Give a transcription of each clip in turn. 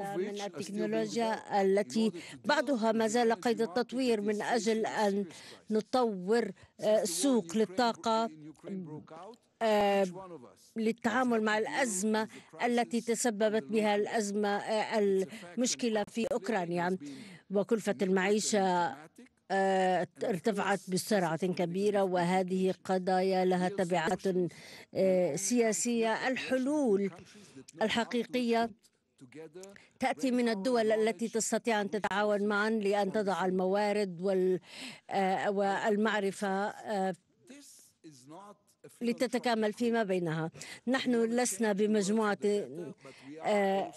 من التكنولوجيا التي بعضها ما زال قيد التطوير من أجل أن نطور آه، سوق للطاقة آه، للتعامل مع الأزمة التي تسببت بها الأزمة آه، المشكلة في أوكرانيا وكلفة المعيشة ارتفعت بسرعة كبيرة وهذه قضايا لها تبعات سياسية الحلول الحقيقية تأتي من الدول التي تستطيع أن تتعاون معا لأن تضع الموارد آه، والمعرفة آه، لتتكامل فيما بينها نحن لسنا بمجموعة آه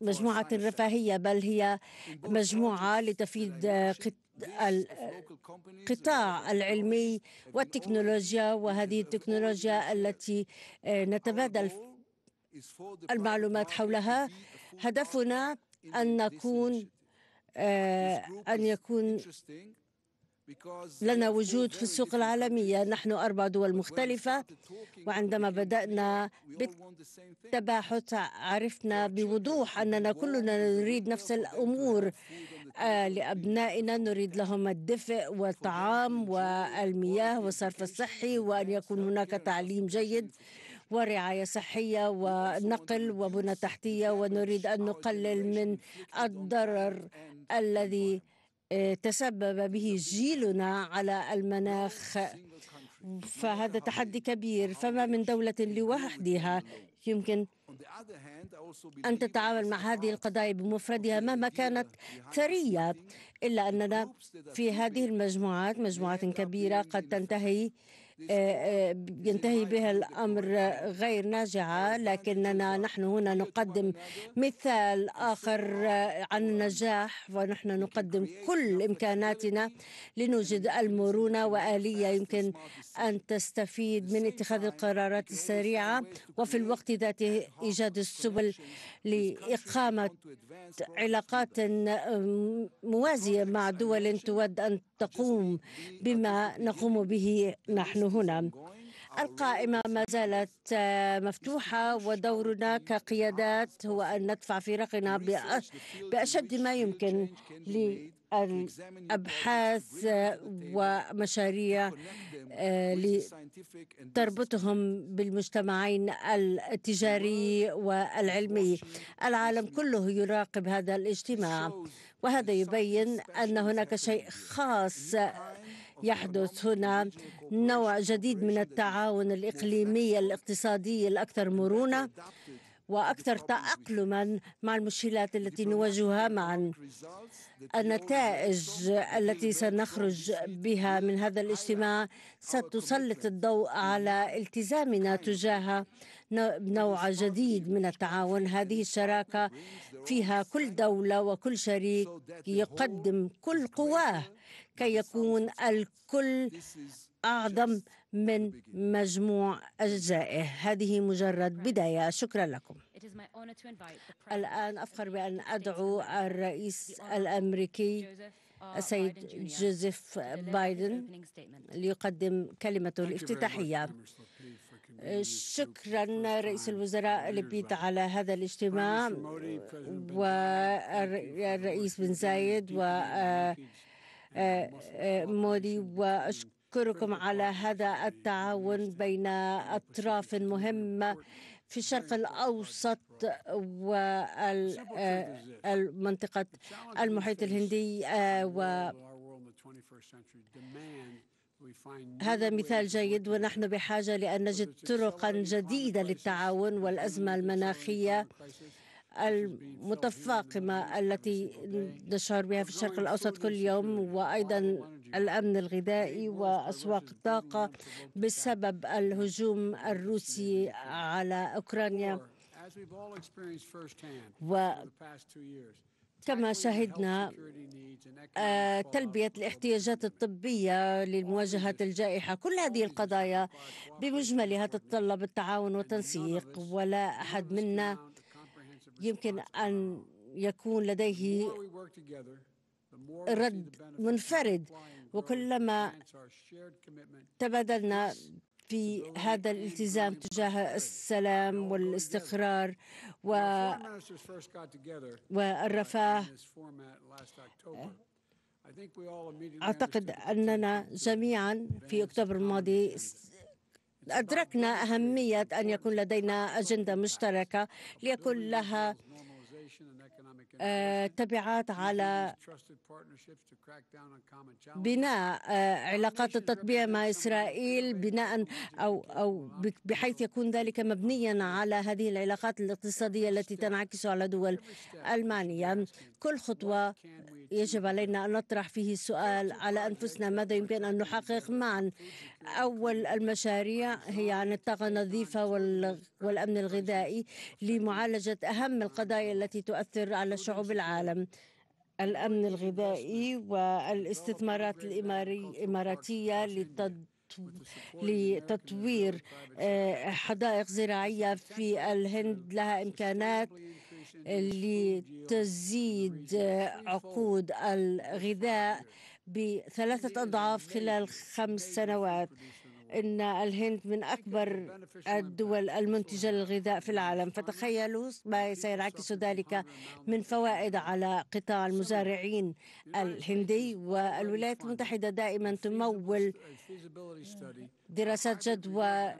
مجموعة رفاهية بل هي مجموعة لتفيد القطاع العلمي والتكنولوجيا وهذه التكنولوجيا التي آه، نتبادل المعلومات حولها هدفنا أن نكون آه، أن يكون لنا وجود في السوق العالمية نحن أربع دول مختلفة وعندما بدأنا بالتباحث عرفنا بوضوح أننا كلنا نريد نفس الأمور آه، لأبنائنا نريد لهم الدفء والطعام والمياه والصرف الصحي وأن يكون هناك تعليم جيد ورعاية صحية ونقل وبنى تحتية ونريد أن نقلل من الضرر الذي تسبب به جيلنا على المناخ فهذا تحدي كبير فما من دولة لوحدها يمكن أن تتعامل مع هذه القضايا بمفردها مهما كانت ثرية إلا أننا في هذه المجموعات مجموعات كبيرة قد تنتهي آه، آه، ينتهي بها الأمر غير ناجعة لكننا نحن هنا نقدم مثال آخر آه، عن النجاح ونحن نقدم كل إمكاناتنا لنوجد المرونة وآلية يمكن أن تستفيد من اتخاذ القرارات السريعة وفي الوقت ذاته إيجاد السبل لإقامة علاقات موازية مع دول تود أن تقوم بما نقوم به نحن هنا القائمة ما زالت آه، مفتوحة ودورنا كقيادات هو أن ندفع في رقنا بأشد ما يمكن أبحاث آه، ومشاريع آه، لتربطهم بالمجتمعين التجاري والعلمي العالم كله يراقب هذا الاجتماع وهذا يبين أن هناك شيء خاص يحدث هنا نوع جديد من التعاون الإقليمي الاقتصادي الأكثر مرونة واكثر تاقلما مع المشكلات التي نواجهها معا النتائج التي سنخرج بها من هذا الاجتماع ستسلط الضوء على التزامنا تجاه نوع جديد من التعاون هذه الشراكه فيها كل دوله وكل شريك يقدم كل قواه كي يكون الكل اعظم من مجموع أجزائه هذه مجرد بداية شكرا لكم الآن أفخر بأن أدعو الرئيس الأمريكي السيد جوزيف بايدن ليقدم كلمته الافتتاحية شكرا رئيس الوزراء لبيت على هذا الاجتماع والرئيس بن زايد و آه، آه، آه، وأشكر أشكركم على هذا التعاون بين أطراف مهمة في الشرق الأوسط والمنطقة المحيط الهندي آه، و هذا مثال جيد ونحن بحاجة لأن نجد طرقا جديدة للتعاون والأزمة المناخية المتفاقمة التي نشعر بها في الشرق الأوسط كل يوم وأيضا الأمن الغذائي وأسواق الطاقة بسبب الهجوم الروسي على أوكرانيا كما شهدنا آه، تلبية الاحتياجات الطبية لمواجهة الجائحة كل هذه القضايا بمجملها تتطلب التعاون والتنسيق ولا أحد منا يمكن أن يكون لديه رد منفرد وكلما تبادلنا في هذا الالتزام تجاه السلام والاستقرار والرفاه uh, أعتقد أننا جميعا في أكتوبر الماضي أدركنا أهمية أن يكون لدينا أجندة مشتركة ليكون لها آه، تبعات على بناء آه، علاقات التطبيع مع إسرائيل بناء أو أو بحيث يكون ذلك مبنيا على هذه العلاقات الاقتصادية التي تنعكس على دول المانيا كل خطوة يجب علينا أن نطرح فيه السؤال على أنفسنا ماذا يمكن أن نحقق معا أول المشاريع هي عن الطاقة النظيفة والأمن الغذائي لمعالجة أهم القضايا التي تؤثر على شعوب العالم الأمن الغذائي والاستثمارات الإماراتية للتد لتطوير آه، حدائق زراعية في الهند لها إمكانات لتزيد عقود الغذاء بثلاثة أضعاف خلال خمس سنوات ان الهند من اكبر الدول المنتجه للغذاء في العالم فتخيلوا ما سينعكس ذلك من فوائد على قطاع المزارعين الهندي والولايات المتحده دائما تمول دراسات جدوى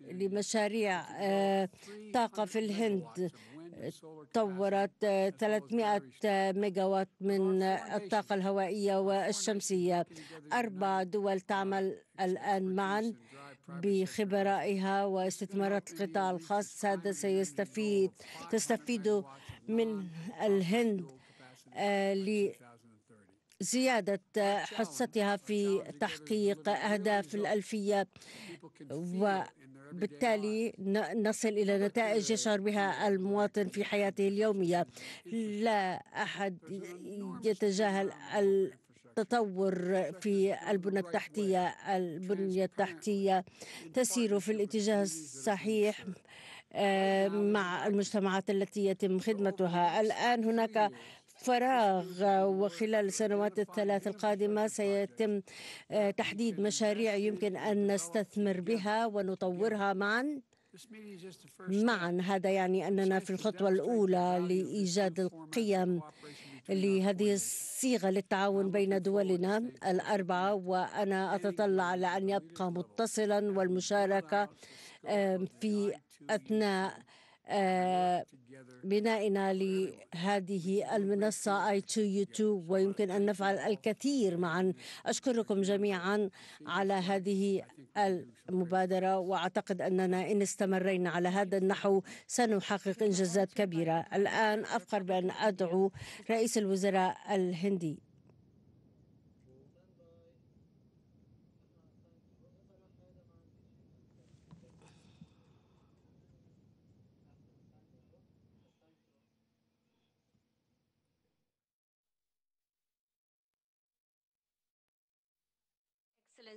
لمشاريع آه، طاقه في الهند طورت 300 ميجاوات من الطاقة الهوائية والشمسية أربع دول تعمل الآن معا بخبرائها واستثمارات القطاع الخاص هذا سيستفيد تستفيد من الهند آه، لزيادة حصتها في تحقيق أهداف الألفية و بالتالي نصل إلى نتائج يشعر بها المواطن في حياته اليومية لا أحد يتجاهل التطور في البنى التحتية البنية التحتية تسير في الاتجاه الصحيح آه، مع المجتمعات التي يتم خدمتها الآن هناك فراغ وخلال السنوات الثلاث القادمة سيتم آه، تحديد مشاريع يمكن أن نستثمر بها ونطورها معا معا هذا يعني أننا في الخطوة الأولى لإيجاد القيم لهذه الصيغة للتعاون بين دولنا الأربعة وأنا أتطلع لأن يبقى متصلا والمشاركة آه، في أثناء بنائنا لهذه المنصة اي 2 يوتيوب ويمكن أن نفعل الكثير معا أشكركم جميعا على هذه المبادرة وأعتقد أننا إن استمرينا على هذا النحو سنحقق إنجازات كبيرة الآن أفخر بأن أدعو رئيس الوزراء الهندي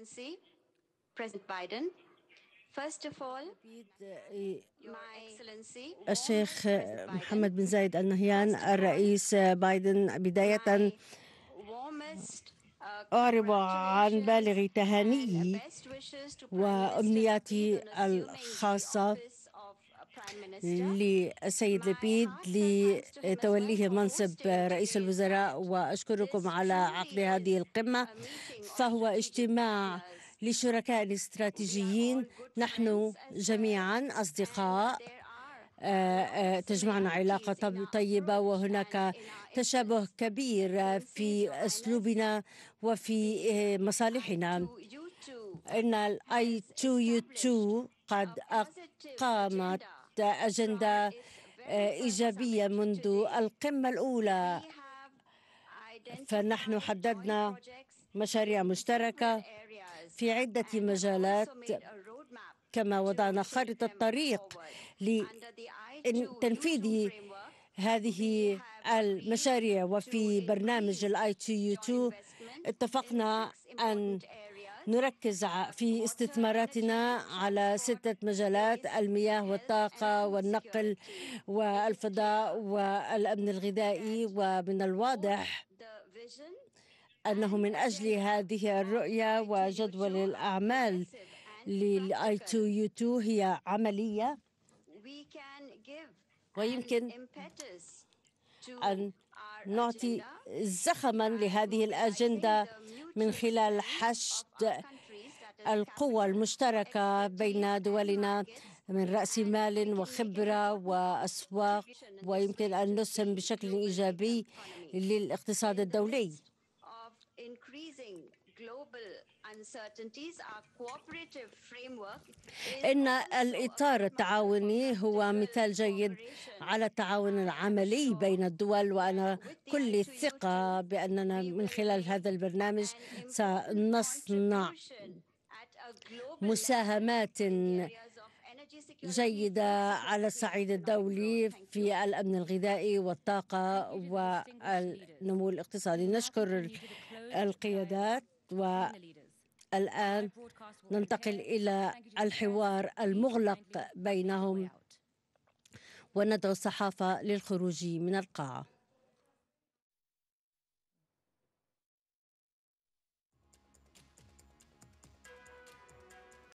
Excellency, President Biden, First of all, my آه، Excellency, الشيخ آه، محمد بن زايد النهيان الرئيس بايدن بداية uh, أعرب عن بالغ تهانيي وأمنياتي الخاصة للسيد لبيد لتوليه منصب رئيس الوزراء واشكركم على عقد هذه القمه فهو اجتماع لشركاء الاستراتيجيين نحن جميعا اصدقاء آه، آه، تجمعنا علاقة طيبة وهناك تشابه كبير في أسلوبنا وفي آه، مصالحنا إن الاي 2 يو 2 قد أقامت أجندة آه، إيجابية منذ القمة الأولى فنحن حددنا مشاريع مشتركة في عدة مجالات كما وضعنا خارطة طريق لتنفيذ هذه المشاريع وفي برنامج الاي تي يو 2 اتفقنا ان نركز في استثماراتنا على ستة مجالات المياه والطاقة والنقل والفضاء والأمن الغذائي ومن الواضح أنه من أجل هذه الرؤية وجدول الأعمال للاي 2 يو 2 هي عملية ويمكن أن نعطي زخما لهذه الأجندة من خلال حشد القوى المشتركة بين دولنا من رأس مال وخبرة وأسواق ويمكن أن نسهم بشكل إيجابي للاقتصاد الدولي إن الإطار التعاوني هو مثال جيد على التعاون العملي بين الدول وأنا كل الثقة بأننا من خلال هذا البرنامج سنصنع مساهمات جيدة على الصعيد الدولي في الأمن الغذائي والطاقة والنمو الاقتصادي نشكر القيادات و الآن ننتقل إلى الحوار المغلق بينهم وندعو الصحافة للخروج من القاعة